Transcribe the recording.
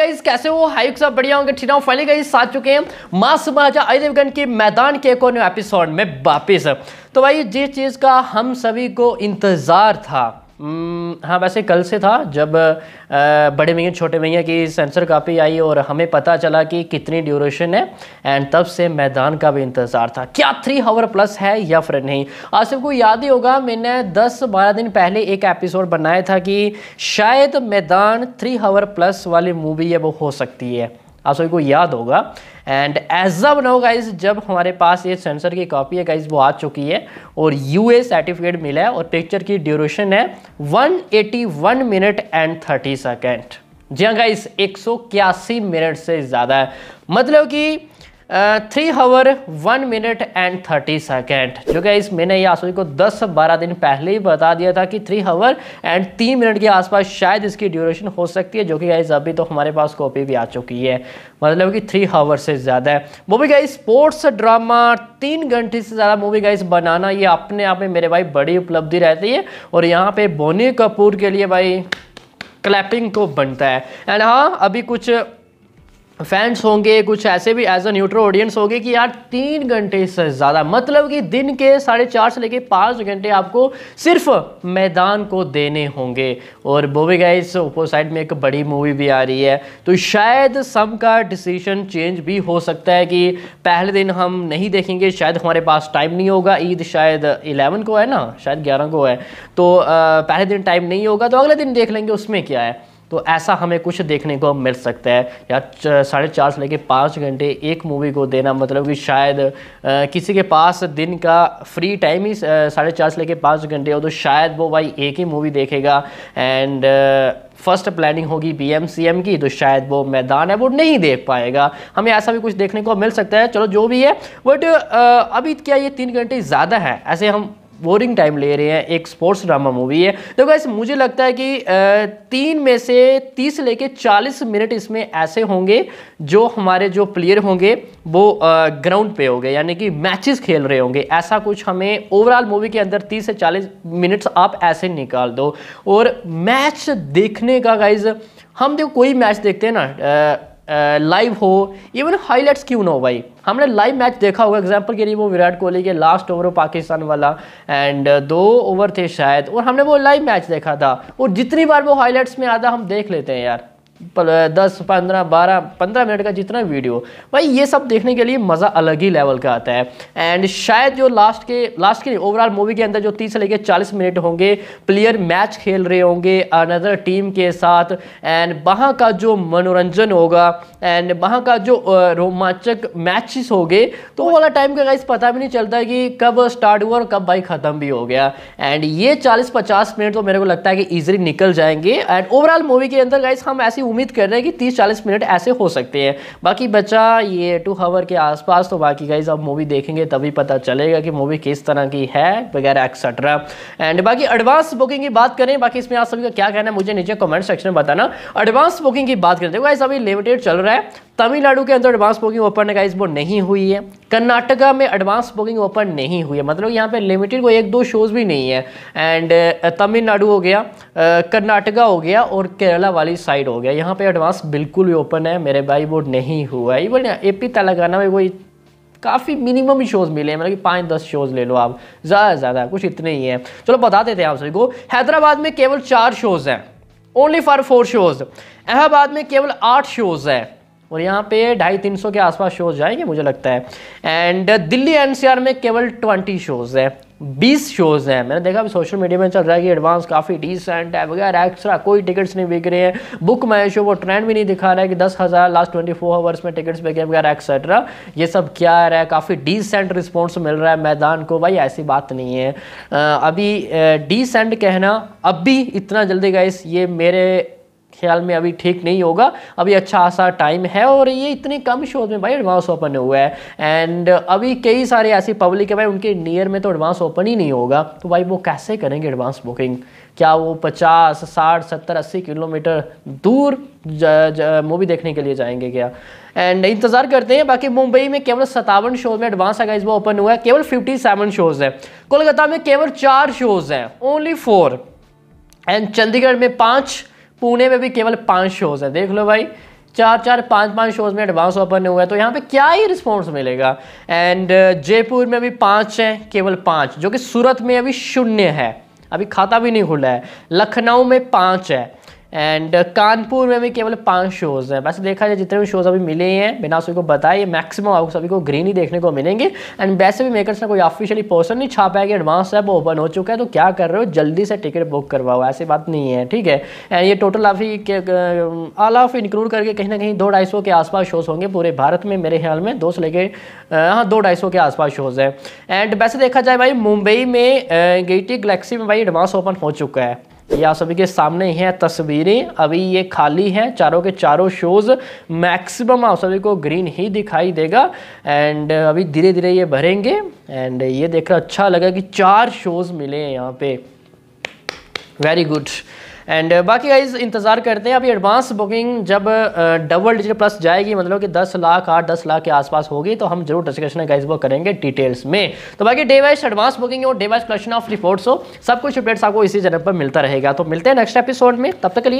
guys कैसे हो hike सब बढ़िया होंगे ठीक हो फाइनली गाइस आ चुके हैं माँ समाजा अजय देवगन के मैदान के एक और एपिसोड में वापिस तो भाई जिस चीज़ का हम सभी को इंतज़ार था हम्म, हाँ वैसे कल से था जब आ, बड़े भैया छोटे भैया की सेंसर कापी आई और हमें पता चला कि कितनी ड्यूरेशन है एंड तब से मैदान का भी इंतज़ार था क्या थ्री हावर प्लस है या फिर नहीं आज सबको याद ही होगा मैंने 10-12 दिन पहले एक एपिसोड बनाया था कि शायद मैदान थ्री हावर प्लस वाली मूवी है वो हो सकती है आप सभी को याद होगा एंड ऐसा बनाओ गाइज जब हमारे पास ये सेंसर की कॉपी है गाइज वो आ चुकी है और ए सर्टिफिकेट मिला है और पिक्चर की ड्यूरेशन है 181 मिनट एंड 30 सेकेंड जी हाँ गाइज एक मिनट से ज़्यादा है मतलब कि three hour one minute and thirty second जो कि इस मैंने ये को दस से बारह दिन पहले ही बता दिया था कि थ्री हावर एंड तीन मिनट के आसपास शायद इसकी ड्यूरेशन हो सकती है जो कि गाइज अभी तो हमारे पास कॉपी भी आ चुकी है मतलब कि थ्री हावर से ज़्यादा है मूवी गाइज स्पोर्ट्स ड्रामा तीन घंटे से ज़्यादा मूवी गाइज बनाना ये अपने आप में मेरे भाई बड़ी उपलब्धि रहती है और यहाँ पर बोनी कपूर के लिए भाई क्लैपिंग को तो बनता है एंड हाँ अभी कुछ फैंस होंगे कुछ ऐसे भी एज अ न्यूट्रो ऑडियंस होंगे कि यार तीन घंटे से ज़्यादा मतलब कि दिन के साढ़े चार से लेके पाँच घंटे आपको सिर्फ मैदान को देने होंगे और वो भी गाइस ओपो साइड में एक बड़ी मूवी भी आ रही है तो शायद सम का डिसीजन चेंज भी हो सकता है कि पहले दिन हम नहीं देखेंगे शायद हमारे पास टाइम नहीं होगा ईद शायद इलेवन को है ना शायद ग्यारह को है तो आ, पहले दिन टाइम नहीं होगा तो अगले दिन देख लेंगे उसमें क्या है तो ऐसा हमें कुछ देखने को मिल सकता है या साढ़े चार से लेकर पाँच घंटे एक मूवी को देना मतलब कि शायद आ, किसी के पास दिन का फ्री टाइम ही साढ़े चार से लेकर पाँच घंटे हो तो शायद वो भाई एक ही मूवी देखेगा एंड फर्स्ट प्लानिंग होगी बीएमसीएम की तो शायद वो मैदान है वो नहीं देख पाएगा हमें ऐसा भी कुछ देखने को मिल सकता है चलो जो भी है बट अभी क्या ये तीन घंटे ज़्यादा है ऐसे हम बोरिंग टाइम ले रहे हैं एक स्पोर्ट्स ड्रामा मूवी है तो गैस मुझे लगता है कि तीन में से तीस लेके चालीस मिनट इसमें ऐसे होंगे जो हमारे जो प्लेयर होंगे वो ग्राउंड पे होंगे यानी कि मैचेस खेल रहे होंगे ऐसा कुछ हमें ओवरऑल मूवी के अंदर तीस से चालीस मिनट्स आप ऐसे निकाल दो और मैच देखने का गाइज हम देखो कोई मैच देखते हैं ना लाइव हो इवन हाइलाइट्स क्यों ना हो भाई हमने लाइव मैच देखा होगा एग्जांपल के लिए वो विराट कोहली के लास्ट ओवर पाकिस्तान वाला एंड दो ओवर थे शायद और हमने वो लाइव मैच देखा था और जितनी बार वो हाईलाइट्स में आता हम देख लेते हैं यार दस पंद्रह बारह पंद्रह मिनट का जितना वीडियो भाई ये सब देखने के लिए मज़ा अलग ही लेवल का आता है एंड शायद जो लास्ट के लास्ट के ओवरऑल मूवी के अंदर जो तीस से लेकर चालीस मिनट होंगे प्लेयर मैच खेल रहे होंगे अनदर टीम के साथ एंड वहाँ का जो मनोरंजन होगा एंड वहाँ का जो रोमांचक मैचेस होंगे तो वो वाला टाइम का इस पता भी नहीं चलता कि कब स्टार्ट हुआ और कब भाई ख़त्म भी हो गया एंड ये चालीस पचास मिनट तो मेरे को लगता है कि ईजिली निकल जाएंगे एंड ओवरऑल मूवी के अंदर गाइस हम ऐसी उम्मीद कर रहे हैं कि तीस चालीस मिनट ऐसे हो सकते हैं बाकी बचा ये टू हावर के आसपास तो बाकी गाइज आप मूवी देखेंगे तभी पता चलेगा कि मूवी किस तरह की है वगैरह एक्सेट्रा एंड बाकी एडवांस बुकिंग की बात करें बाकी इसमें आप सभी का क्या कहना है मुझे नीचे कमेंट सेक्शन में बताना एडवांस बुकिंग की बात करें देखो गाइज अभी लिमिटेड चल रहा है तमिलनाडु के अंदर एडवांस बुकिंग ओपन गाइज वो नहीं हुई है कर्नाटका में एडवांस बुकिंग ओपन नहीं हुई है मतलब यहाँ पे लिमिटेड कोई एक दो शोज़ भी नहीं है एंड uh, तमिलनाडु हो गया uh, कर्नाटका हो गया और केरला वाली साइड हो गया यहाँ पे एडवांस बिल्कुल भी ओपन है मेरे भाई वो नहीं हुआ है इवन ए पी तेलंगाना में कोई काफ़ी मिनिमम ही शोज़ मिले हैं मतलब कि पाँच दस शोज़ ले लो आप ज़्यादा से ज़्यादा कुछ इतने ही हैं चलो बता देते हैं आप सभी को हैदराबाद में केवल चार शोज़ हैं only for four shows Ahmedabad में केवल आठ शोज़ हैं और यहाँ पे ढाई तीन सौ के आसपास शोज़ जाएंगे मुझे लगता है एंड दिल्ली एनसीआर में केवल ट्वेंटी शोज़ हैं बीस शोज़ हैं मैंने देखा अभी सोशल मीडिया में चल रहा है कि एडवांस काफ़ी डिसेंट है वगैरह एक्स्ट्रा कोई टिकट्स नहीं बिक रहे हैं बुक माई शो वो ट्रेंड भी नहीं दिखा रहा है कि दस हज़ार लास्ट ट्वेंटी फोर आवर्स में टिकट्स बिके वगैरह एक्सेट्रा ये सब क्या आ रहा है काफ़ी डिसेंट रिस्पॉन्स मिल रहा है मैदान को भाई ऐसी बात नहीं है अभी डिसेंट कहना अब भी इतना जल्दी गाइस ये मेरे ख्याल में अभी ठीक नहीं होगा अभी अच्छा खासा टाइम है और ये इतने कम शोज में भाई एडवांस ओपन हुआ है एंड अभी कई सारे ऐसी पब्लिक है भाई उनके नियर में तो एडवांस ओपन ही नहीं होगा तो भाई वो कैसे करेंगे एडवांस बुकिंग क्या वो पचास साठ सत्तर अस्सी किलोमीटर दूर मूवी देखने के लिए जाएंगे क्या एंड इंतज़ार करते हैं बाकी मुंबई में केवल सतावन शोज में एडवांस अगर इस बार ओपन हुआ है केवल फिफ्टी सेवन शोज़ हैं कोलकाता में केवल चार शोज़ हैं ओनली फोर एंड चंडीगढ़ में पाँच पुणे में भी केवल पाँच शोज़ है देख लो भाई चार चार पाँच पाँच शोज़ में एडवांस ओपन हुआ है तो यहाँ पे क्या ही रिस्पॉन्स मिलेगा एंड uh, जयपुर में भी पाँच हैं केवल पाँच जो कि सूरत में अभी शून्य है अभी खाता भी नहीं खुला है लखनऊ में पाँच है एंड uh, कानपुर में भी केवल पांच शोज़ हैं वैसे देखा जाए जितने भी शोज़ अभी मिले हैं बिना सभी को बताए मैक्सिमम आपको सभी को ग्रीन ही देखने को मिलेंगे एंड वैसे भी मेकर्स ने कोई ऑफिशियली पोस्टर नहीं छापा है कि एडवांस है वो ओपन हो चुका है तो क्या कर रहे हो जल्दी से टिकट बुक करवाओ ऐसी बात नहीं है ठीक है एंड ये टोटल अभी ही ऑल ऑफ इंक्लूड करके कहीं ना कहीं दो ढाई के आसपास शोज़ होंगे पूरे भारत में मेरे ख्याल में दो से लेके हाँ दो ढाई के आसपास शोज़ हैं एंड वैसे देखा जाए भाई मुंबई में गेटी गलेक्सी में भाई एडवांस ओपन हो चुका है ये आप सभी के सामने ही हैं तस्वीरें अभी ये खाली हैं चारों के चारों शोज़ मैक्सिमम आप सभी को ग्रीन ही दिखाई देगा एंड अभी धीरे धीरे ये भरेंगे एंड ये देखकर अच्छा लगा कि चार शोज़ मिले हैं यहाँ पे वेरी गुड एंड uh, बाकी गाइज इंतज़ार करते हैं अभी एडवांस बुकिंग जब डबल डिजिट प्लस जाएगी मतलब कि दस लाख आठ दस लाख के आसपास होगी तो हम जरूर डिस्कशन गाइज वो करेंगे डिटेल्स में तो बाकी डे वाइज एडवांस बुकिंग और day wise collection of reports हो सब कुछ अपडेट्स आपको इसी जगह पर मिलता रहेगा तो मिलते हैं नेक्स्ट एपिसोड में तब तक के लिए